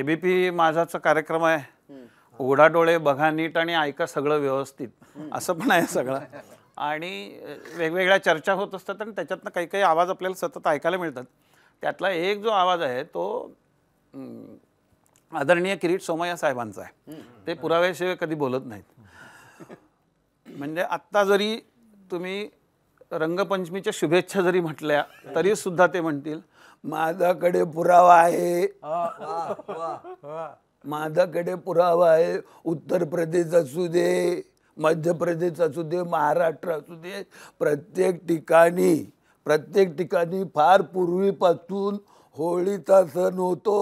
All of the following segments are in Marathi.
एबीपी हो. माझाचा कार्यक्रम आहे उघडा डोळे बघा नीट आणि ऐका सगळं व्यवस्थित असं पण आहे सगळं आणि वेगवेगळ्या चर्चा होत असतात आणि त्याच्यातनं काही काही आवाज आपल्याला सतत ऐकायला मिळतात त्यातला एक जो आवाज आहे तो आदरणीय किरीट सोमय्या साहेबांचा आहे ते पुराव्याशिवाय कधी बोलत नाहीत म्हणजे आत्ता जरी तुम्ही रंगपंचमीच्या शुभेच्छा जरी म्हटल्या तरी सुद्धा ते म्हणतील माझ्याकडे पुरावा आहे माझ्याकडे पुरावा आहे उत्तर प्रदेश असू दे मध्य प्रदेश असू दे महाराष्ट्र असू दे प्रत्येक ठिकाणी प्रत्येक ठिकाणी फार पूर्वीपासून होळीचा सण होतो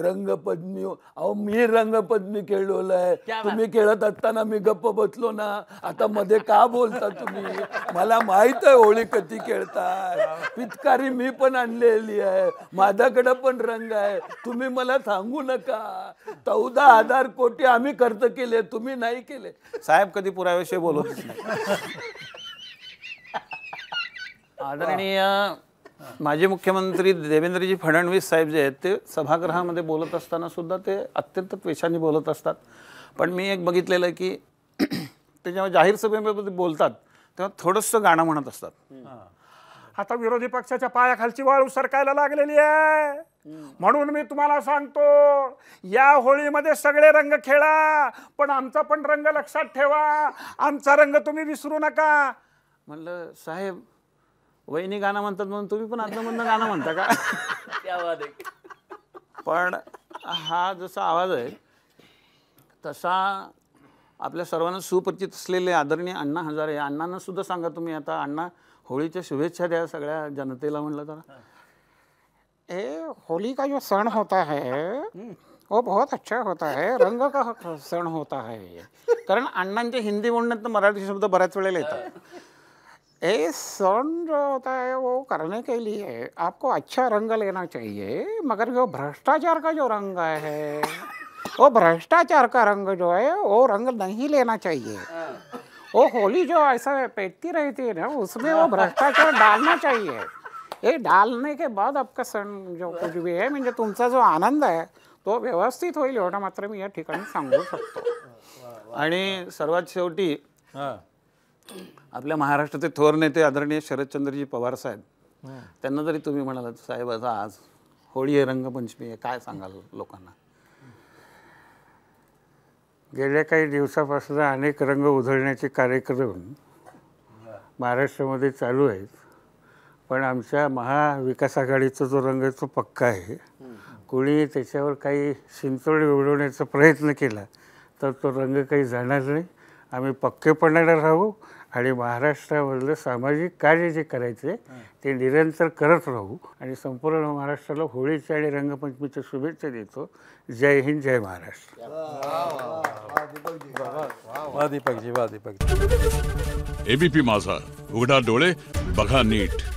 रंगपद्मी हो- अहो मी रंगपद्मी खेळलेलो आहे तुम्ही खेळत असताना मी गप्प बसलो ना आता मध्ये का बोलता तुम्ही मला माहित आहे होळी कधी खेळताय पितकारी मी पण आणलेली आहे माझ्याकडे पण रंग आहे तुम्ही मला सांगू नका चौदा हजार कोटी आम्ही खर्च केले तुम्ही नाही केले साहेब कधी पुराविषयी बोलत आदरणीय माजी मुख्यमंत्री देवेंद्रजी फडणवीस साहेब जे आहेत ते सभागृहामध्ये बोलत असताना सुद्धा ते अत्यंत पेशाने बोलत असतात पण मी एक बघितलेलं आहे की ते जेव्हा जाहीर सभेमध्ये बोलतात तेव्हा थोडंसं गाणं म्हणत असतात आता विरोधी पक्षाच्या पायाखालची वाळू सरकायला लागलेली आहे म्हणून मी तुम्हाला सांगतो या होळीमध्ये सगळे रंग खेळा पण आमचा पण रंग लक्षात ठेवा आमचा रंग तुम्ही विसरू नका म्हणलं साहेब वहिनी गाणं म्हणतात म्हणून तुम्ही पण आतमधनं गाणं म्हणता का पण हा जसा आवाज आहे तसा आपल्या सर्वांना सुपरिचित असलेले आदरणीय अण्णा हजारे अण्णांना सुद्धा सांगा तुम्ही आता अण्णा होळीच्या शुभेच्छा द्या सगळ्या जनतेला म्हणलं तर ए होली का जो सण होता है वो बहुत अच्छा होता है रंग का सण होता है कारण अण्णांच्या हिंदी म्हणण्यात मराठी शब्द बऱ्याच वेळेला येतात सन जो होता है वो करने के लिए आपको अच्छा रंग लेना चाहिए मगर जो भ्रष्टाचार का जो रंग है वो भ्रष्टाचार का रंग जो है वो रंग नहीं लेना चाहिए वो होली जो ऐसा पेटती रहती है ना उसमें वो भ्रष्टाचार डालना चाहिए ये डालने के बाद आपका सन जो कुछ भी है म्हणजे तुमचा जो आनंद है तो व्यवस्थित होईल मात्र मैं ये ठिकाणी सांगू शकतो शेवटी आपल्या महाराष्ट्राचे थोर नेते आदरणीय शरदचंद्रजी पवार साहेब त्यांना जरी तुम्ही म्हणालात साहेब आता आज होळी आहे रंगपंचमी आहे काय सांगाल लोकांना गेल्या काही दिवसापासून अनेक रंग उधळण्याचे कार्यक्रम महाराष्ट्रामध्ये चालू आहेत पण आमच्या महाविकास आघाडीचा जो रंग तो पक्का आहे कोणी त्याच्यावर काही शिंतोड उडवण्याचा प्रयत्न केला तर तो रंग काही जाणार नाही आम्ही पक्केपणाला राहू आणि महाराष्ट्रामधलं सामाजिक कार्य जे करायचे ते निरंतर करत राहू आणि संपूर्ण महाराष्ट्राला होळीच्या आणि रंगपंचमीच्या शुभेच्छा देतो जय हिंद जय महाराष्ट्र एबीपी माझा उघडा डोळे बघा नीट